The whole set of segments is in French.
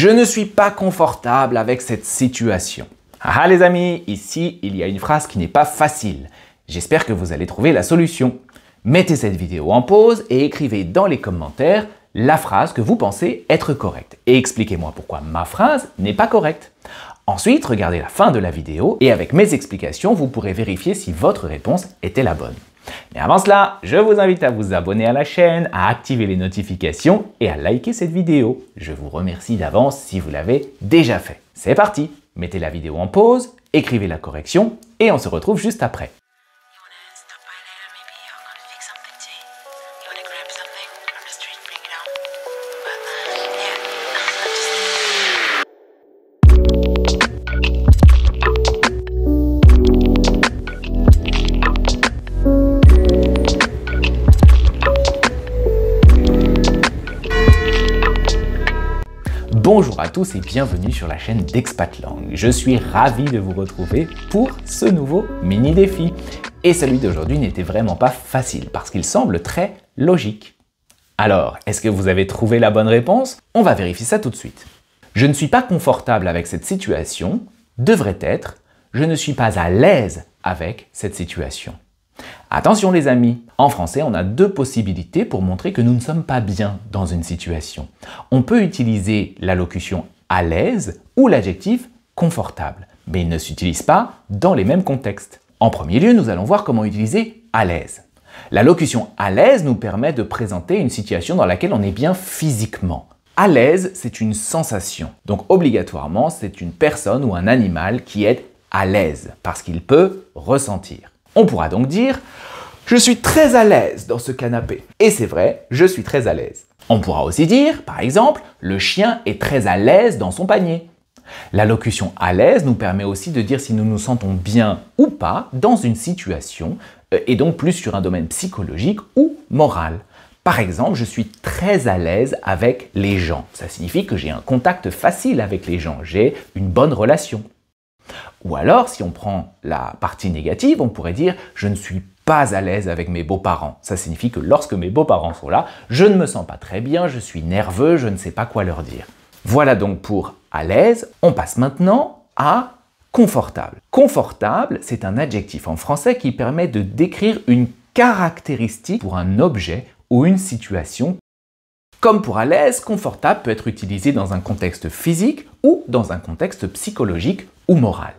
Je ne suis pas confortable avec cette situation. Ah, ah les amis, ici il y a une phrase qui n'est pas facile. J'espère que vous allez trouver la solution. Mettez cette vidéo en pause et écrivez dans les commentaires la phrase que vous pensez être correcte. Et expliquez-moi pourquoi ma phrase n'est pas correcte. Ensuite, regardez la fin de la vidéo et avec mes explications, vous pourrez vérifier si votre réponse était la bonne. Mais avant cela, je vous invite à vous abonner à la chaîne, à activer les notifications et à liker cette vidéo. Je vous remercie d'avance si vous l'avez déjà fait. C'est parti Mettez la vidéo en pause, écrivez la correction et on se retrouve juste après. Bonjour à tous et bienvenue sur la chaîne d'Expatlang. Je suis ravi de vous retrouver pour ce nouveau mini défi. Et celui d'aujourd'hui n'était vraiment pas facile parce qu'il semble très logique. Alors, est-ce que vous avez trouvé la bonne réponse On va vérifier ça tout de suite. Je ne suis pas confortable avec cette situation devrait être je ne suis pas à l'aise avec cette situation. Attention les amis, en français on a deux possibilités pour montrer que nous ne sommes pas bien dans une situation. On peut utiliser la locution « à l'aise ou l'adjectif confortable, mais ils ne s'utilisent pas dans les mêmes contextes. En premier lieu, nous allons voir comment utiliser à l'aise. La locution à l'aise nous permet de présenter une situation dans laquelle on est bien physiquement. À l'aise, c'est une sensation. Donc obligatoirement, c'est une personne ou un animal qui est à l'aise parce qu'il peut ressentir. On pourra donc dire je suis très à l'aise dans ce canapé. Et c'est vrai, je suis très à l'aise. On pourra aussi dire, par exemple, le chien est très à l'aise dans son panier. La locution à l'aise nous permet aussi de dire si nous nous sentons bien ou pas dans une situation, euh, et donc plus sur un domaine psychologique ou moral. Par exemple, je suis très à l'aise avec les gens. Ça signifie que j'ai un contact facile avec les gens, j'ai une bonne relation. Ou alors, si on prend la partie négative, on pourrait dire je ne suis pas à l'aise avec mes beaux-parents. Ça signifie que lorsque mes beaux-parents sont là, je ne me sens pas très bien, je suis nerveux, je ne sais pas quoi leur dire. Voilà donc pour à l'aise. On passe maintenant à confortable. Confortable, c'est un adjectif en français qui permet de décrire une caractéristique pour un objet ou une situation comme pour à l'aise, confortable peut être utilisé dans un contexte physique ou dans un contexte psychologique ou moral.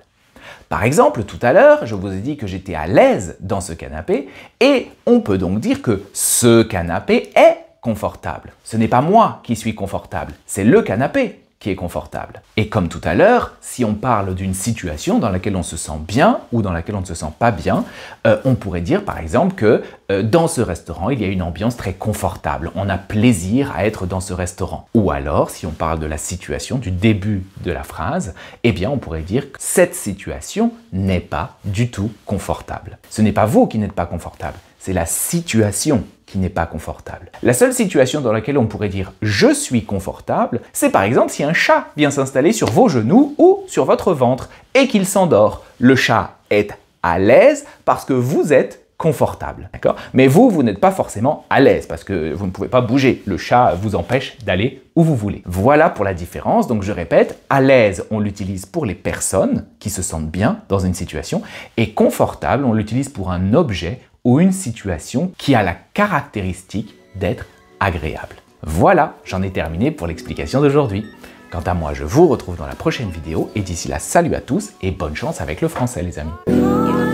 Par exemple, tout à l'heure, je vous ai dit que j'étais à l'aise dans ce canapé et on peut donc dire que ce canapé est confortable. Ce n'est pas moi qui suis confortable, c'est le canapé qui est confortable. Et comme tout à l'heure, si on parle d'une situation dans laquelle on se sent bien ou dans laquelle on ne se sent pas bien, euh, on pourrait dire par exemple que euh, dans ce restaurant, il y a une ambiance très confortable, on a plaisir à être dans ce restaurant. Ou alors, si on parle de la situation, du début de la phrase, eh bien on pourrait dire que cette situation n'est pas du tout confortable. Ce n'est pas vous qui n'êtes pas confortable, c'est la situation qui n'est pas confortable. La seule situation dans laquelle on pourrait dire je suis confortable, c'est par exemple si un chat vient s'installer sur vos genoux ou sur votre ventre et qu'il s'endort. Le chat est à l'aise parce que vous êtes confortable, d'accord Mais vous, vous n'êtes pas forcément à l'aise parce que vous ne pouvez pas bouger. Le chat vous empêche d'aller où vous voulez. Voilà pour la différence. Donc je répète, à l'aise, on l'utilise pour les personnes qui se sentent bien dans une situation et confortable, on l'utilise pour un objet ou une situation qui a la caractéristique d'être agréable. Voilà, j'en ai terminé pour l'explication d'aujourd'hui. Quant à moi, je vous retrouve dans la prochaine vidéo et d'ici là, salut à tous et bonne chance avec le français les amis.